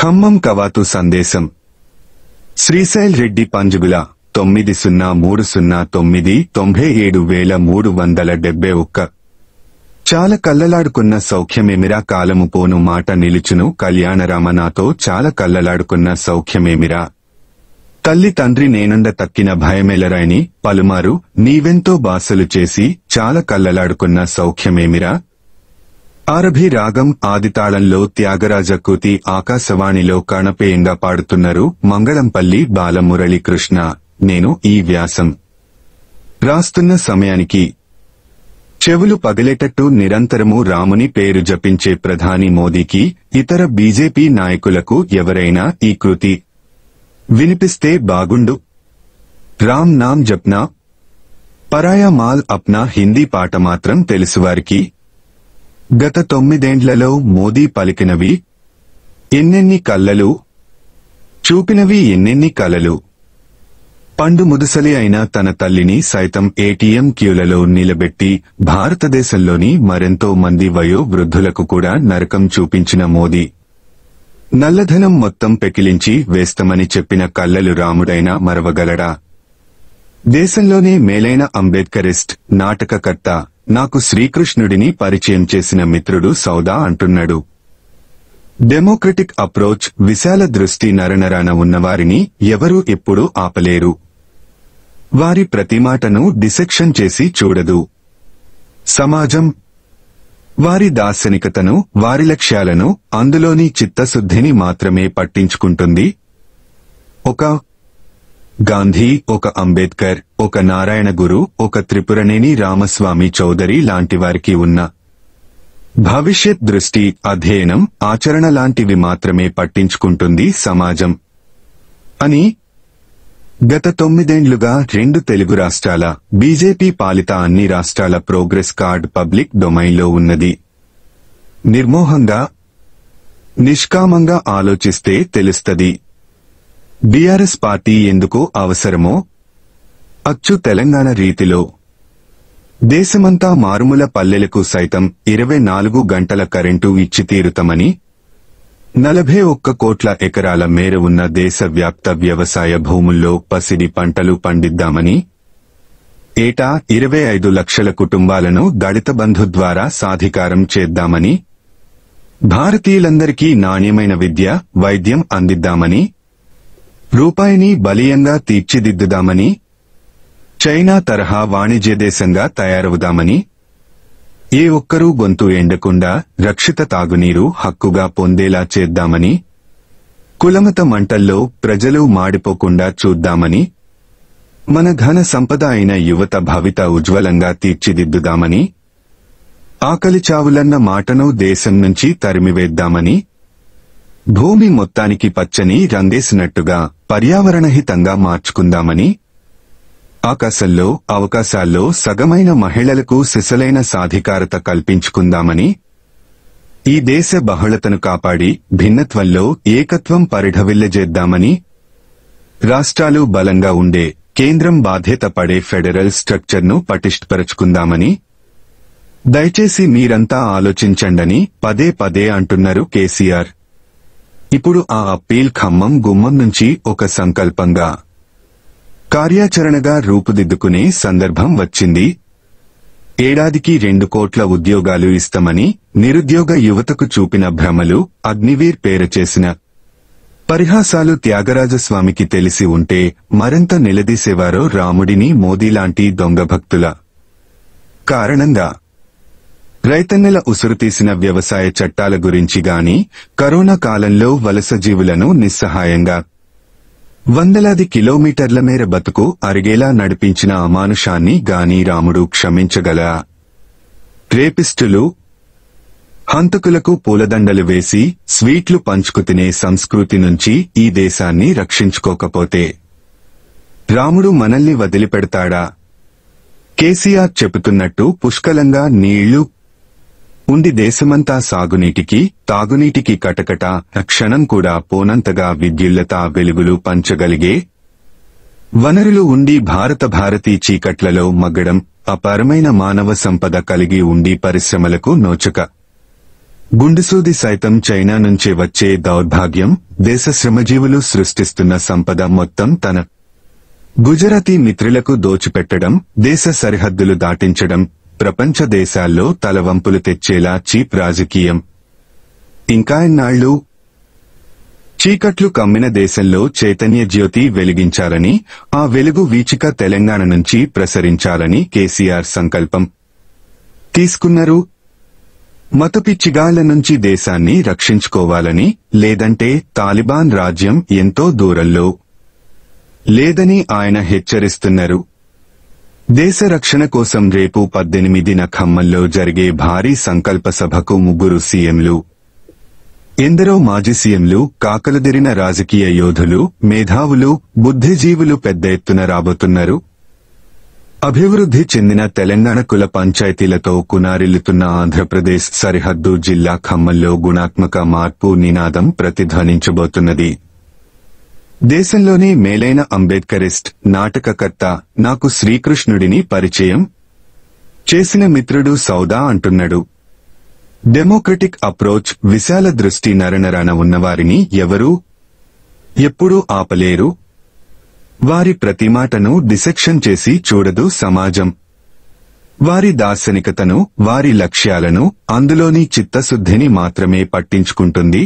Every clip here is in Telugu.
ఖమ్మం కవాతు సందేశం శ్రీశైల్ రెడ్డి పంజుగుల తొమ్మిది సున్నా మూడు సున్నా తొమ్మిది తొంభై ఏడు వేల మూడు వందల డెబ్బై ఒక్క చాలా కల్లలాడుకున్న సౌఖ్యమేమిరా కాలము పోను మాట నిలుచును కళ్యాణరామ నాతో చాలా కల్లలాడుకున్న సౌఖ్యమేమిరా తల్లి తండ్రి నేనుండ తక్కిన భయమెలరాయని పలుమారు నీవెంతో బాసలు చేసి చాలా కల్లలాడుకున్న సౌఖ్యమేమిరా ఆరభి రాగం ఆదితాళంలో త్యాగరాజ కృతి ఆకాశవాణిలో కణపేయంగా పాడుతున్నారు మంగళంపల్లి బాలమురళీకృష్ణ నేను ఈ వ్యాసం రాస్తున్న సమయానికి చెవులు పగిలేటట్టు నిరంతరము రాముని పేరు జపించే ప్రధాని మోదీకి ఇతర బీజేపీ నాయకులకు ఎవరైనా ఈ కృతి వినిపిస్తే బాగుండు రామ్ నామ్ జప్నా పరాయా మాల్ అప్నా హిందీ పాట మాత్రం తెలుసువారికి గత తొమ్మిదేండ్లలో మోదీ పలికినవి ఎన్నెన్ని కళ్ళలు చూపినవి ఎన్నెన్ని కలలు పండు ముదుసలి అయిన తన తల్లిని సైతం ఏటీఎం క్యూలలో నిలబెట్టి భారతదేశంలోని మరెంతో మంది వయో వృద్ధులకు కూడా నరకం చూపించిన మోదీ నల్లధనం మొత్తం పెకిలించి వేస్తమని చెప్పిన కళ్ళలు రాముడైనా మరవగలడా దేశంలోనే మేలైన అంబేద్కరిస్ట్ నాటకకర్త నాకు శ్రీకృష్ణుడిని పరిచయం చేసిన మిత్రుడు సౌదా అంటున్నాడు డెమోక్రటిక్ అప్రోచ్ విశాల దృష్టి నరనరాన ఉన్నవారిని ఎవరూ ఎప్పుడూ ఆపలేరు వారి ప్రతిమాటను డిసెక్షన్ చేసి చూడదు సమాజం వారి దార్శనికతను వారి లక్ష్యాలను అందులోని చిత్తశుద్ధిని మాత్రమే పట్టించుకుంటుంది ఒక గాంధీ ఒక అంబేద్కర్ ఒక నారాయణ గురు ఒక త్రిపురనేని రామస్వామి చౌదరి లాంటివారికి ఉన్న భవిష్యత్ దృష్టి అధ్యయనం ఆచరణ లాంటివి మాత్రమే పట్టించుకుంటుంది సమాజం అని గత తొమ్మిదేండ్లుగా రెండు తెలుగు రాష్ట్రాల బీజేపీ పాలిత అన్ని రాష్ట్రాల ప్రోగ్రెస్ కార్డ్ పబ్లిక్ డొమైన్లో ఉన్నది నిర్మోహంగా నిష్కామంగా ఆలోచిస్తే తెలుస్తది బీఆర్ఎస్ పార్టీ ఎందుకు అవసరమో అచ్చు తెలంగాణ రీతిలో దేశమంతా మారుమూల పల్లెలకు సైతం ఇరవై నాలుగు గంటల కరెంటు ఇచ్చి తీరుతమని నలభై ఒక్క కోట్ల ఎకరాల మేర ఉన్న దేశవ్యాప్త వ్యవసాయ భూముల్లో పసిడి పంటలు పండిద్దామని ఏటా ఇరవై ఐదు లక్షల కుటుంబాలను దళిత బంధు ద్వారా సాధికారం చేద్దామని భారతీయులందరికీ నాణ్యమైన విద్య వైద్యం అందిద్దామని రూపాయిని బలీయంగా తీర్చిదిద్దుదామని చైనా తరహా వాణిజ్య దేశంగా తయారవుదామని ఏ ఒక్కరూ గొంతు ఎండకుండా రక్షిత తాగునీరు హక్కుగా పొందేలా చేద్దామని కులమత మంటల్లో ప్రజలు మాడిపోకుండా చూద్దామని మన ఘన సంపద అయిన యువత భవిత ఉజ్వలంగా తీర్చిదిద్దుదామని ఆకలి చావులన్న మాటను దేశం నుంచి తరిమివేద్దామని భూమి మొత్తానికి పచ్చని రంగేసినట్టుగా పర్యావరణహితంగా మార్చుకుందామని ఆకాశంలో అవకాశాల్లో సగమైన మహిళలకు సిసలైన సాధికారత కల్పించుకుందామని ఈ దేశ బహుళతను కాపాడి భిన్నత్వంలో ఏకత్వం పరిఢవిల్లజేద్దామని రాష్ట్రాలు బలంగా ఉండే కేంద్రం బాధ్యత పడే ఫెడరల్ స్ట్రక్చర్ను పటిష్టపరచుకుందామని దయచేసి మీరంతా ఆలోచించండని పదే పదే అంటున్నారు కేసీఆర్ ఇప్పుడు ఆ అప్పీల్ ఖమ్మం గుమ్మం నుంచి ఒక సంకల్పంగా కార్యాచరణగా రూపుదిద్దుకునే సందర్భం వచ్చింది ఏడాదికి రెండు కోట్ల ఉద్యోగాలు ఇస్తామని నిరుద్యోగ యువతకు చూపిన భ్రమలు అగ్నివీర్ చేసిన పరిహాసాలు త్యాగరాజస్వామికి తెలిసి ఉంటే మరింత నిలదీసేవారో రాముడిని మోదీలాంటి దొంగభక్తుల కారణంగా రైతన్నెల ఉసురుతీసిన వ్యవసాయ చట్టాల గురించి గాని కరోనా కాలంలో వలస జీవులను నిస్సహాయంగా వందలాది కిలోమీటర్ల మేర బతుకు అరిగేలా నడిపించిన అమానుషాన్ని గాని రాముడు క్షమించగల రేపిస్టులు హంతకులకు పూలదండలు వేసి స్వీట్లు పంచుకు తినే సంస్కృతి నుంచి ఈ దేశాన్ని రక్షించుకోకపోతే రాముడు మనల్ని వదిలిపెడతాడా కేసీఆర్ చెబుతున్నట్టు పుష్కలంగా నీళ్లు ఉండి దేశమంతా సాగునీటికి తాగునీటికి కటకట క్షణం కూడా పోనంతగా విద్యుల్లత వెలుగులు పంచగలిగే వనరులు ఉండి భారత భారతీ చీకట్లలో మగ్గడం అపారమైన మానవ సంపద కలిగి ఉండి పరిశ్రమలకు నోచక గుండెసూది సైతం చైనా నుంచే వచ్చే దౌర్భాగ్యం దేశ శ్రమజీవులు సృష్టిస్తున్న సంపద మొత్తం తన గుజరాతీ మిత్రులకు దోచిపెట్టడం దేశ సరిహద్దులు దాటించడం ప్రపంచ దేశాల్లో తలవంపులు తెచ్చేలా చీప్ రాజకీయం ఇంకా ఇంకాయన్నాళ్ళు చీకట్లు కమ్మిన దేశంలో చైతన్య జ్యోతి వెలిగించాలని ఆ వెలుగు వీచిక తెలంగాణ నుంచి ప్రసరించాలని కేసీఆర్ సంకల్పం తీసుకున్నారు మతపిచ్చిగాళ్ల నుంచి దేశాన్ని రక్షించుకోవాలని లేదంటే తాలిబాన్ రాజ్యం ఎంతో దూరంలో లేదని ఆయన హెచ్చరిస్తున్నారు దేశ రక్షణ కోసం రేపు పద్దెనిమిదిన ఖమ్మంలో జరిగే భారీ సంకల్ప సభకు ముగ్గురు సీఎంలు ఎందరో మాజీ సీఎంలు కాకలదిరిన రాజకీయ యోధులు మేధావులు బుద్ధిజీవులు పెద్ద ఎత్తున రాబోతున్నారు అభివృద్ధి చెందిన తెలంగాణ కుల పంచాయతీలతో కునారిల్లుతున్న ఆంధ్రప్రదేశ్ సరిహద్దు జిల్లా ఖమ్మంలో గుణాత్మక మార్పు నినాదం ప్రతిధ్వనించబోతున్నది దేశంలోనే మేలైన అంబేద్కరిస్ట్ నాటకకర్త నాకు శ్రీకృష్ణుడిని పరిచయం చేసిన మిత్రుడు సౌదా అంటున్నాడు డెమోక్రటిక్ అప్రోచ్ విశాల దృష్టి నరనరాన ఉన్నవారిని ఎవరూ ఎప్పుడూ ఆపలేరు వారి ప్రతి మాటను డిసెక్షన్ చేసి చూడదు సమాజం వారి దార్శనికతను వారి లక్ష్యాలను అందులోని చిత్తశుద్ధిని మాత్రమే పట్టించుకుంటుంది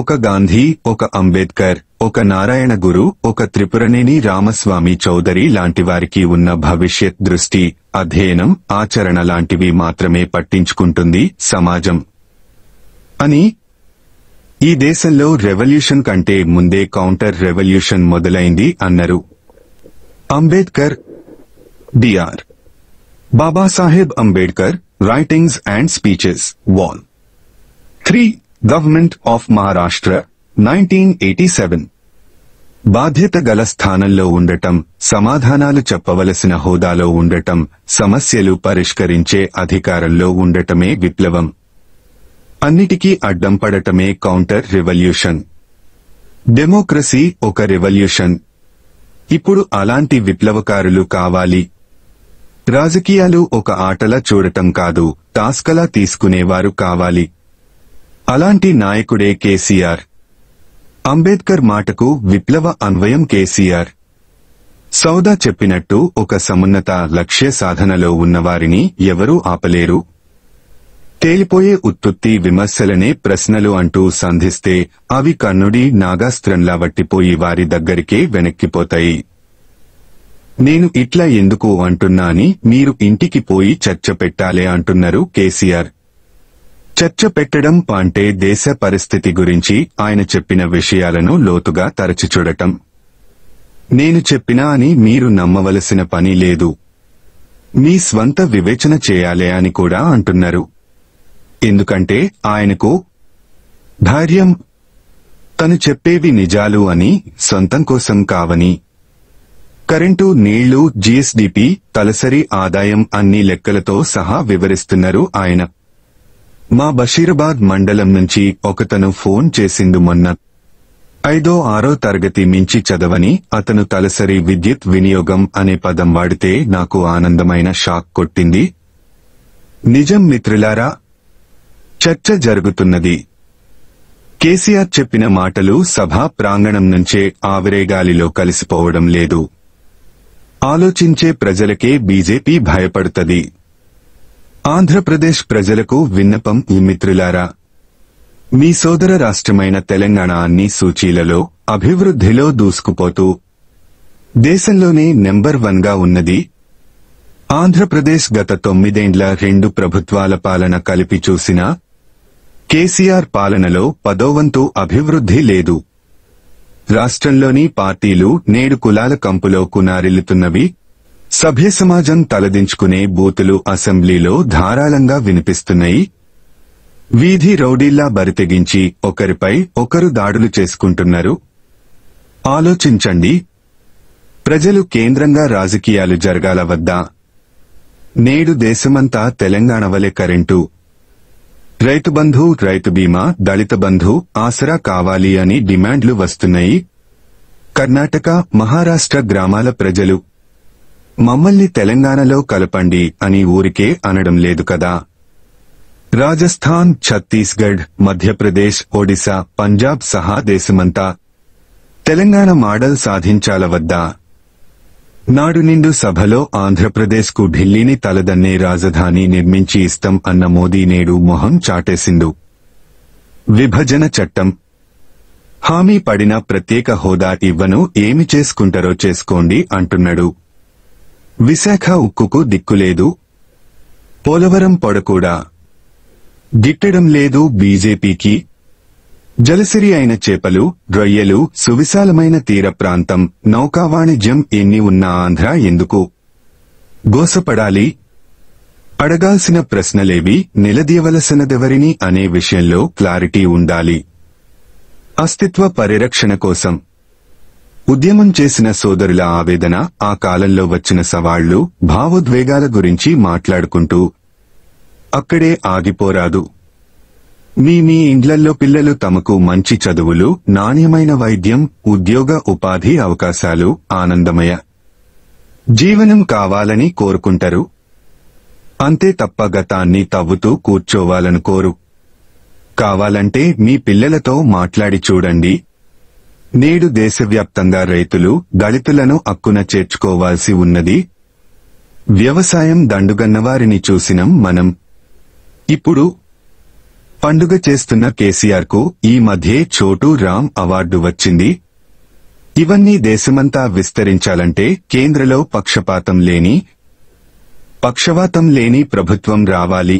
ఒక గాంధీ ఒక అంబేద్కర్ ఒక నారాయణ గురు ఒక త్రిపురనేని రామస్వామి చౌదరి లాంటివారికి ఉన్న భవిష్యత్ దృష్టి అధ్యయనం ఆచరణ లాంటివి మాత్రమే పట్టించుకుంటుంది సమాజం అని ఈ దేశంలో రెవల్యూషన్ కంటే ముందే కౌంటర్ రెవల్యూషన్ మొదలైంది అన్నారు Ambedkar Dr Babasaheb Ambedkar writings and speeches vol three government of Maharashtra nineteen eighty seven బాధ్యత గల స్థానంలో ఉండటం సమాధానాలు చెప్పవలసిన హోదాలో ఉండటం సమస్యలు పరిష్కరించే అధికారంలో ఉండటమే విప్లవం అన్నిటికీ అడ్డం పడటమే కౌంటర్ రివల్యూషన్ డెమోక్రసీ ఒక రివల్యూషన్ ఇప్పుడు అలాంటి విప్లవకారులు కావాలి రాజకీయాలు ఒక ఆటలా చూడటం కాదు టాస్కలా తీసుకునేవారు కావాలి అలాంటి నాయకుడే కేసీఆర్ అంబేద్కర్ మాటకు విప్లవ అన్వయం కేసీఆర్ సౌదా చెప్పినట్టు ఒక సమున్నత లక్ష్య సాధనలో ఉన్నవారిని ఎవరూ ఆపలేరు తేలిపోయే ఉత్పత్తి విమర్శలనే ప్రశ్నలు అంటూ సంధిస్తే అవి కన్నుడి నాగాస్త్రంలా వట్టిపోయి వారి దగ్గరికే వెనక్కిపోతాయి నేను ఇట్లా ఎందుకు అంటున్నా అని మీరు ఇంటికి పోయి చర్చ పెట్టాలే అంటున్నారు కేసీఆర్ చర్చ పెట్టడం అంటే దేశ పరిస్థితి గురించి ఆయన చెప్పిన విషయాలను లోతుగా తరచి చూడటం నేను చెప్పినా అని మీరు నమ్మవలసిన పని లేదు మీ స్వంత వివేచన చేయాలి అని కూడా అంటున్నారు ఎందుకంటే ఆయనకు ధైర్యం తను చెప్పేవి నిజాలు అని సొంతం కోసం కావని కరెంటు నీళ్లు జీఎస్డిపి తలసరి ఆదాయం అన్ని లెక్కలతో సహా వివరిస్తున్నారు ఆయన మా బషీరాబాద్ మండలం నుంచి ఒకతను ఫోన్ చేసిండు మొన్న ఐదో ఆరో తరగతి మించి చదవని అతను తలసరి విద్యుత్ వినియోగం అనే పదం వాడితే నాకు ఆనందమైన షాక్ కొట్టింది నిజం మిత్రులారా చర్చ జరుగుతున్నది కేసీఆర్ చెప్పిన మాటలు సభా ప్రాంగణం నుంచే ఆవిరేగాలిలో కలిసిపోవడం లేదు ఆలోచించే ప్రజలకే బీజేపీ భయపడుతుంది ఆంధ్రప్రదేశ్ ప్రజలకు విన్నపం ఈ మిత్రులారా మీ సోదర రాష్ట్రమైన తెలంగాణ అన్ని సూచీలలో అభివృద్ధిలో దూసుకుపోతూ దేశంలోనే నెంబర్ వన్గా ఉన్నది ఆంధ్రప్రదేశ్ గత తొమ్మిదేండ్ల రెండు ప్రభుత్వాల పాలన కలిపి చూసినా కేసీఆర్ పాలనలో పదోవంతు అభివృద్ధి లేదు రాష్ట్రంలోని పార్టీలు నేడు కులాల కంపులో కునారిల్లుతున్నవి సభ్య సమాజం తలదించుకునే బూతులు అసెంబ్లీలో ధారాళంగా వినిపిస్తున్నాయి వీధి రౌడీల్లా బరితెగించి ఒకరిపై ఒకరు దాడులు చేసుకుంటున్నారు ఆలోచించండి ప్రజలు కేంద్రంగా రాజకీయాలు జరగాల వద్దా నేడు దేశమంతా తెలంగాణ వలె కరెంటు రైతు బంధు రైతు బీమా దళిత బంధు ఆసరా కావాలి అని డిమాండ్లు వస్తున్నాయి కర్ణాటక మహారాష్ట్ర గ్రామాల ప్రజలు మమ్మల్ని తెలంగాణలో కలపండి అని ఊరికే అనడం లేదు కదా రాజస్థాన్ ఛత్తీస్గఢ్ మధ్యప్రదేశ్ ఒడిశా పంజాబ్ సహా దేశమంతా తెలంగాణ మాడల్ సాధించాల వద్దా నాడు నిండు సభలో ఆంధ్రప్రదేశ్కు ఢిల్లీని తలదన్నే రాజధాని నిర్మించి ఇస్తాం అన్న మోదీ నేడు మొహం చాటేసిండు విభజన చట్టం హామీ పడిన ప్రత్యేక హోదా ఇవ్వను ఏమి చేసుకుంటారో చేసుకోండి అంటున్నాడు విశాఖ ఉక్కుకు దిక్కులేదు పోలవరం పొడకూడా గిట్టడం లేదు బీజేపీకి జలసిరి అయిన చేపలు రొయ్యలు సువిశాలమైన తీర ప్రాంతం నౌకా వాణిజ్యం ఎన్ని ఉన్న ఆంధ్ర ఎందుకు గోసపడాలి అడగాల్సిన ప్రశ్నలేవి నిలదీయవలసినదెవరిని అనే విషయంలో క్లారిటీ ఉండాలి అస్తిత్వ పరిరక్షణ కోసం ఉద్యమం చేసిన సోదరుల ఆవేదన ఆ కాలంలో వచ్చిన సవాళ్లు భావోద్వేగాల గురించి మాట్లాడుకుంటూ అక్కడే ఆగిపోరాదు మీ మీ ఇండ్లల్లో పిల్లలు తమకు మంచి చదువులు నాణ్యమైన వైద్యం ఉద్యోగ ఉపాధి అవకాశాలు ఆనందమయ జీవనం కావాలని కోరుకుంటారు అంతే తప్ప గతాన్ని తవ్వుతూ కూర్చోవాలని కోరు కావాలంటే మీ పిల్లలతో మాట్లాడి చూడండి నేడు దేశవ్యాప్తంగా రైతులు దళితులను అక్కున చేర్చుకోవాల్సి ఉన్నది వ్యవసాయం దండుగన్నవారిని చూసినం మనం ఇప్పుడు పండుగ చేస్తున్న కేసీఆర్కు ఈ మధ్యే చోటు రామ్ అవార్డు వచ్చింది ఇవన్నీ దేశమంతా విస్తరించాలంటే కేంద్రలో పక్షపాతం లేని పక్షవాతం లేని ప్రభుత్వం రావాలి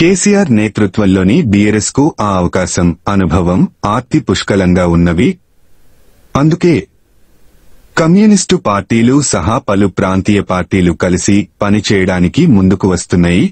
కేసీఆర్ నేతృత్వంలోని బీఆర్ఎస్ కు ఆ అవకాశం అనుభవం ఆర్తి పుష్కలంగా ఉన్నవి అందుకే కమ్యూనిస్టు పార్టీలు సహా పలు ప్రాంతీయ పార్టీలు కలిసి పనిచేయడానికి ముందుకు వస్తున్నాయి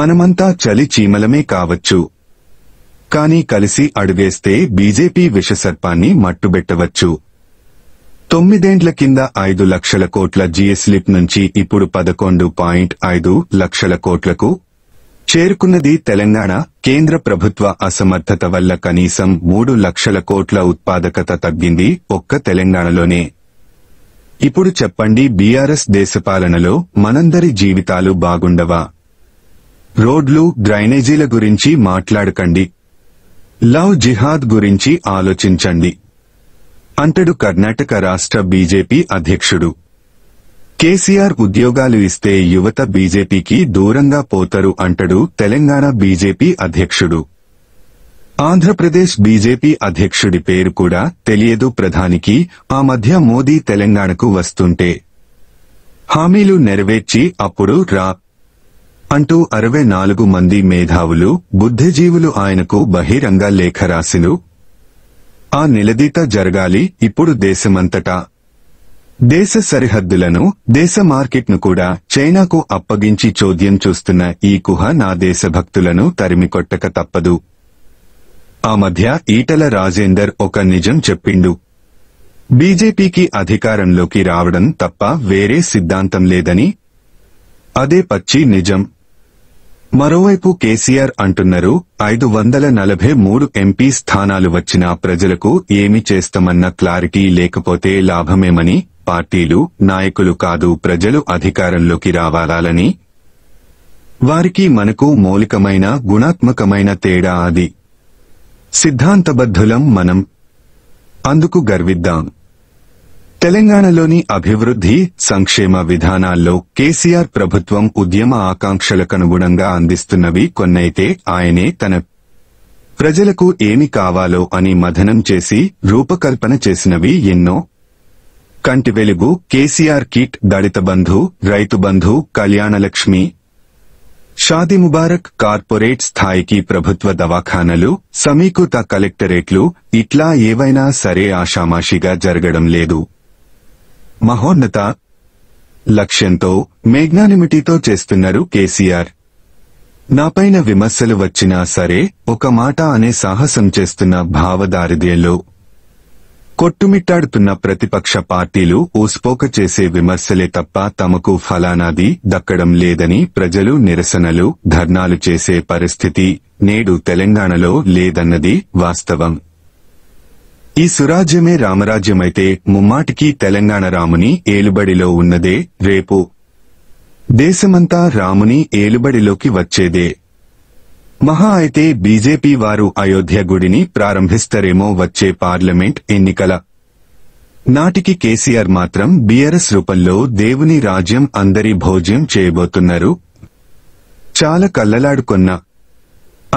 మనమంతా చలి చీమలమే కావచ్చు కానీ కలిసి అడుగేస్తే బీజేపీ విషసర్పాన్ని మట్టుబెట్టవచ్చు తొమ్మిదేండ్ల కింద ఐదు లక్షల కోట్ల జీఎస్లిప్ నుంచి ఇప్పుడు పదకొండు పాయింట్ ఐదు లక్షల కోట్లకు చేరుకున్నది తెలంగాణ కేంద్ర ప్రభుత్వ అసమర్థత వల్ల కనీసం మూడు లక్షల కోట్ల ఉత్పాదకత తగ్గింది ఒక్క తెలంగాణలోనే ఇప్పుడు చెప్పండి బీఆర్ఎస్ దేశపాలనలో మనందరి జీవితాలు బాగుండవా రోడ్లు డ్రైనేజీల గురించి మాట్లాడకండి లవ్ జిహాద్ గురించి ఆలోచించండి అంటడు కర్ణాటక రాష్ట్ర బీజేపీ అధ్యక్షుడు కేసీఆర్ ఉద్యోగాలు ఇస్తే యువత బీజేపీకి దూరంగా పోతరు అంటడు తెలంగాణ బీజేపీ అధ్యక్షుడు ఆంధ్రప్రదేశ్ బీజేపీ అధ్యక్షుడి పేరు కూడా తెలియదు ప్రధానికి ఆ మధ్య మోదీ తెలంగాణకు వస్తుంటే హామీలు నెరవేర్చి అప్పుడు రా అంటూ అరవై నాలుగు మంది మేధావులు బుద్ధిజీవులు ఆయనకు బహిరంగ లేఖ రాసిను ఆ నిలదీత జరగాలి ఇప్పుడు దేశమంతటా దేశ సరిహద్దులను దేశ మార్కెట్ను కూడా చైనాకు అప్పగించి చోద్యం చూస్తున్న ఈ కుహ నా దేశభక్తులను తరిమికొట్టక తప్పదు ఆ మధ్య ఈటల రాజేందర్ ఒక నిజం చెప్పిండు బీజేపీకి అధికారంలోకి రావడం తప్ప వేరే సిద్ధాంతం లేదని అదే పచ్చి నిజం మరోవైపు కేసీఆర్ అంటున్నారు ఐదు వందల నలభై మూడు ఎంపీ స్థానాలు వచ్చినా ప్రజలకు ఏమి చేస్తామన్న క్లారిటీ లేకపోతే లాభమేమని పార్టీలు నాయకులు కాదు ప్రజలు అధికారంలోకి రావాలని వారికి మనకు మౌలికమైన గుణాత్మకమైన తేడా అది సిద్ధాంతబద్ధులం మనం అందుకు గర్విద్దాం తెలంగాణలోని అభివృద్ధి సంక్షేమ విధానాల్లో కేసీఆర్ ప్రభుత్వం ఉద్యమ ఆకాంక్షలకనుగుణంగా అందిస్తున్నవి కొన్నైతే ఆయనే తన ప్రజలకు ఏమి కావాలో అని మథనం చేసి రూపకల్పన చేసినవి ఎన్నో కంటి వెలుగు కేసీఆర్ కిట్ దళిత బంధు రైతు బంధు కళ్యాణలక్ష్మి షాది ముబారక్ కార్పొరేట్ స్థాయికి ప్రభుత్వ దవాఖానలు సమీకృత కలెక్టరేట్లు ఇట్లా ఏవైనా సరే ఆషామాషిగా జరగడం లేదు మహోన్నత లక్ష్యంతో మేఘ్నానిమిటీతో చేస్తున్నారు కేసీఆర్ నాపైన విమర్శలు వచ్చినా సరే ఒక మాట అనే సాహసం చేస్తున్న భావదారిద్ర్యంలో కొట్టుమిట్టాడుతున్న ప్రతిపక్ష పార్టీలు ఊస్పోక చేసే విమర్శలే తప్ప తమకు ఫలానాది దక్కడం లేదని ప్రజలు నిరసనలు ధర్నాలు చేసే పరిస్థితి నేడు తెలంగాణలో లేదన్నది వాస్తవం ఈ సురాజ్యమే రామరాజ్యమైతే ముమ్మాటికీ తెలంగాణ రాముని ఏలుబడిలో ఉన్నదే రేపు దేశమంతా రాముని ఏలుబడిలోకి వచ్చేదే మహా అయితే బీజేపీ వారు అయోధ్య గుడిని ప్రారంభిస్తారేమో వచ్చే పార్లమెంట్ ఎన్నికల నాటికి కేసీఆర్ మాత్రం బీఆర్ఎస్ రూపంలో దేవుని రాజ్యం అందరి భోజ్యం చేయబోతున్నారు చాలా కల్లలాడుకున్నా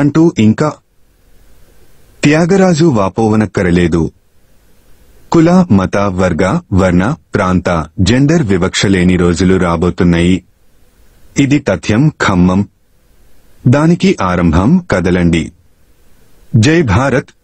అంటూ ఇంకా త్యాగరాజు వాపోవనక్కరలేదు కుల మత వర్గ వర్ణ ప్రాంత జెండర్ వివక్ష లేని రోజులు రాబోతున్నాయి ఇది తథ్యం ఖమ్మం दा की आरंभ कदलं जय भारत